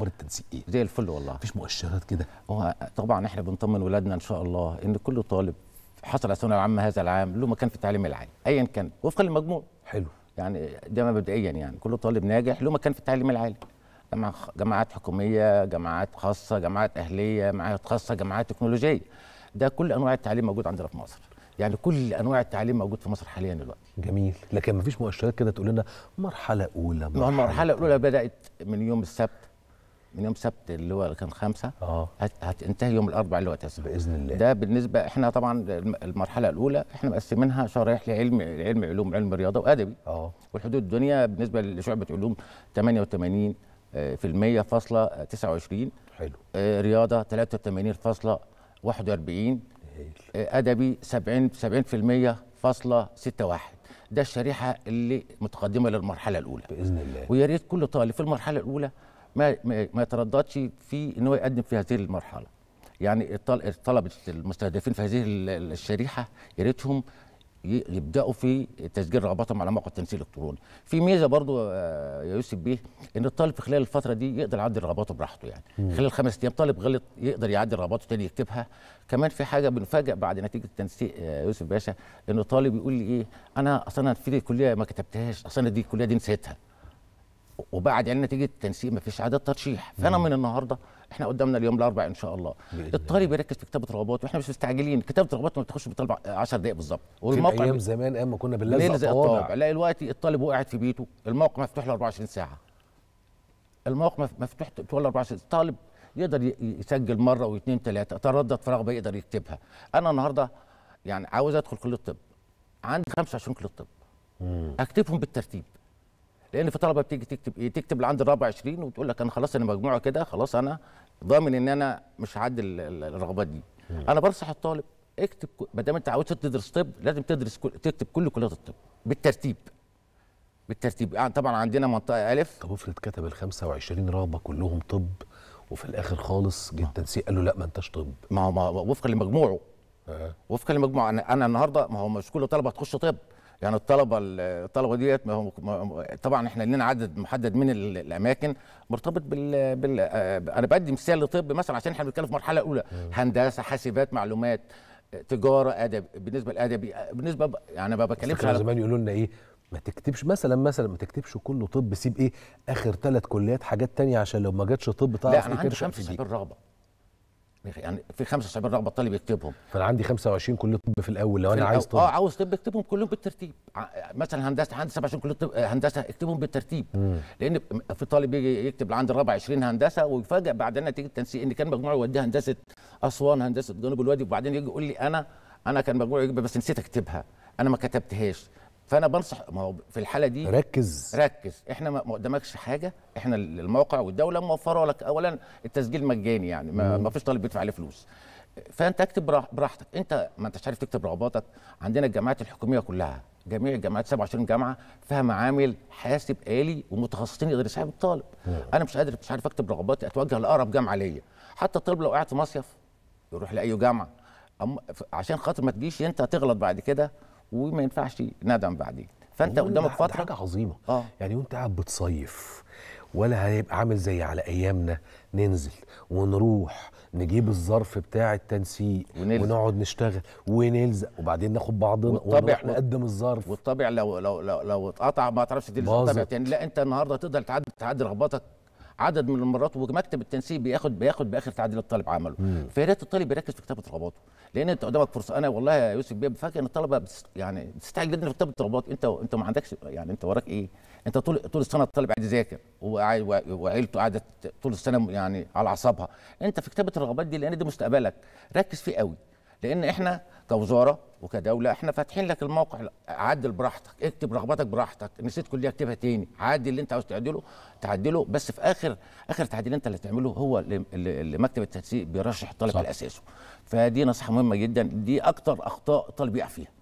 اخبار التنسيق ايه زي الفل والله مفيش مؤشرات كده هو طبعا احنا بنطمن ولادنا ان شاء الله ان كل طالب حصل على الثانويه العامه هذا العام له مكان في التعليم العالي ايا كان وفقا للمجموع حلو يعني ده مبدئيا يعني كل طالب ناجح له مكان في التعليم العالي جامعات حكوميه جامعات خاصه جامعات اهليه جامعات خاصه جامعات تكنولوجيه ده كل انواع التعليم موجود عندنا في مصر يعني كل انواع التعليم موجود في مصر حاليا دلوقتي جميل لكن مفيش مؤشرات كده تقول لنا مرحله اولى مرحله, مرحلة اولى بدات من يوم السبت من يوم سبت اللي هو كان خمسة اه هتنتهي يوم الاربعاء اللي هو تسعة باذن الله ده بالنسبه احنا طبعا المرحله الاولى احنا مقسمينها شرايح لعلم علم علوم علم رياضه وادبي اه والحدود الدنيا بالنسبه لشعبه علوم 88 آه، في المية فاصلة 29 حلو آه، رياضة 83 فاصلة 41 آه، أدبي 70 70 في المية فاصلة 61 ده الشريحة اللي متقدمة للمرحلة الأولى بإذن الله ويا ريت كل طالب في المرحلة الأولى ما ما يترددش في ان هو يقدم في هذه المرحله يعني الطلبه المستهدفين في هذه الشريحه يا ريتهم يبداوا في تسجيل رغباتهم على موقع التنسيق الالكتروني. في ميزه برضو آه، يا يوسف بيه ان الطالب في خلال الفتره دي يقدر يعدل رغباته براحته يعني مم. خلال خمس ايام طالب غلط يقدر يعدل رغباته تاني يكتبها كمان في حاجه بنفاجئ بعد نتيجه التنسيق آه، يوسف باشا ان الطالب يقول لي ايه انا اصلا في الكليه ما كتبتهاش اصلا دي الكليه دي نسيتها وبعد عن يعني نتيجه التنسيق مفيش اعاده ترشيح فانا مم. من النهارده احنا قدامنا اليوم الاربع ان شاء الله الطالب يركز في كتابه رغبات واحنا مش مستعجلين كتابه رغبات ما بتخش بطلب 10 دقائق بالظبط والموقع في ايام زمان ايام ما كنا بنلزق الطوابع لا دلوقتي الطالب وقعت في بيته الموقع مفتوح له 24 ساعه الموقع مفتوح طول 24 ساعه الطالب يقدر يسجل مره واثنين ثلاثه تردد في رغبه يقدر يكتبها انا النهارده يعني عاوز ادخل كليه الطب عندي 25 كليه طب اكتبهم بالترتيب لان في طلبه بتيجي تكتب ايه تكتب لعند الرابع 20 وتقول لك انا خلاص انا مجموعه كده خلاص انا ضامن ان انا مش هعدي الرغبات دي مم. انا بنصح الطالب اكتب ما دام انت عاوز تدرس طب لازم تدرس كل... تكتب كل كليات الطب بالترتيب بالترتيب يعني طبعا عندنا منطقه الف طب افرض كتب ال 25 رغبه كلهم طب وفي الاخر خالص جه التنسيق قال له لا ما انتش طب ما هو وفقا لمجموعه أه. وفقا لمجموعه انا انا النهارده ما هو مش كل طلبه هتخش طب يعني الطلبه الطلبه ديت طبعا احنا لنا عدد محدد من الاماكن مرتبط بال, بال... آه، انا بدي مثال لطب مثلا عشان احنا بنتكلم في مرحله اولى هندسه حاسبات معلومات تجاره ادب بالنسبه للادبي آه، بالنسبه ب... يعني ما بكلمش على زمان يقولوا لنا ايه ما تكتبش مثلا مثلا ما تكتبش كله طب سيب ايه اخر ثلاث كليات حاجات تانية عشان لو ما جاتش طب تعرف لا انا عندي 95% الرغبه يعني في 75 رغبه الطالب يكتبهم فانا عندي 25 كليه طب في الاول لو انا عايز طب اه عاوز طب اكتبهم كلهم بالترتيب مثلا هندسه عندي 27 كليه طب آه، هندسه اكتبهم بالترتيب مم. لان في طالب يجي يكتب لعند الرابع 20 هندسه ويفاجئ بعد نتيجه التنسيق ان كان مجموعه يوديها هندسه اسوان هندسه جنوب الوادي وبعدين يجي يقول لي انا انا كان مجموعه يجيب بس نسيت اكتبها انا ما كتبتهاش فانا بنصح ما هو في الحاله دي ركز ركز احنا ما قدامكش حاجه احنا الموقع والدوله موفره لك اولا التسجيل مجاني يعني ما, ما فيش طالب بيدفع عليه فلوس فانت اكتب براحتك انت ما انتش عارف تكتب رغباتك عندنا الجامعات الحكوميه كلها جميع الجامعات 27 جامعه فيها معامل حاسب آلي ومتخصصين الطالب مم. انا مش قادر مش عارف اكتب رغباتي اتوجه لاقرب جامعه ليا حتى الطالب لو قاعد في مصيف يروح لاي جامعه عشان خاطر ما تجيش انت تغلط بعد كده وما ينفعش ندم بعدين فانت قدامك فتره حاجه عظيمه آه. يعني وانت قاعد بتصيف ولا هيبقى عامل زي على ايامنا ننزل ونروح نجيب الظرف بتاع التنسيق ونلزق. ونقعد نشتغل ونلزق وبعدين ناخد بعضنا ونروح نقدم الظرف والطبع لو لو لو, لو اتقطع ما تعرفش تلزق الطبع تاني لا انت النهارده تقدر تعدي تعدي رغباتك عدد من المرات ومكتب التنسيق بياخد بياخد باخر تعديل الطالب عمله فيا ريت الطالب يركز في كتابه رغباته لان انت قدامك فرصه انا والله يا يوسف بيه فاكر ان الطلبه بس يعني بتستعجل جدا في كتاب الطلبات انت انت ما عندكش يعني انت وراك ايه؟ انت طول طول السنه الطالب قاعد يذاكر وعيلته قاعده طول السنه يعني على اعصابها انت في كتابه الرغبات دي لان دي مستقبلك ركز فيه قوي لان احنا كوزاره وكدوله احنا فاتحين لك الموقع عدل براحتك اكتب رغباتك براحتك نسيت كليه اكتبها تاني عدل اللي انت عاوز تعدله تعدله بس في اخر اخر تعديل انت اللي هتعمله هو اللي مكتب التنسيق بيرشح الطالب على اساسه فدي نصيحه مهمه جدا دي اكتر اخطاء الطالب يقع فيها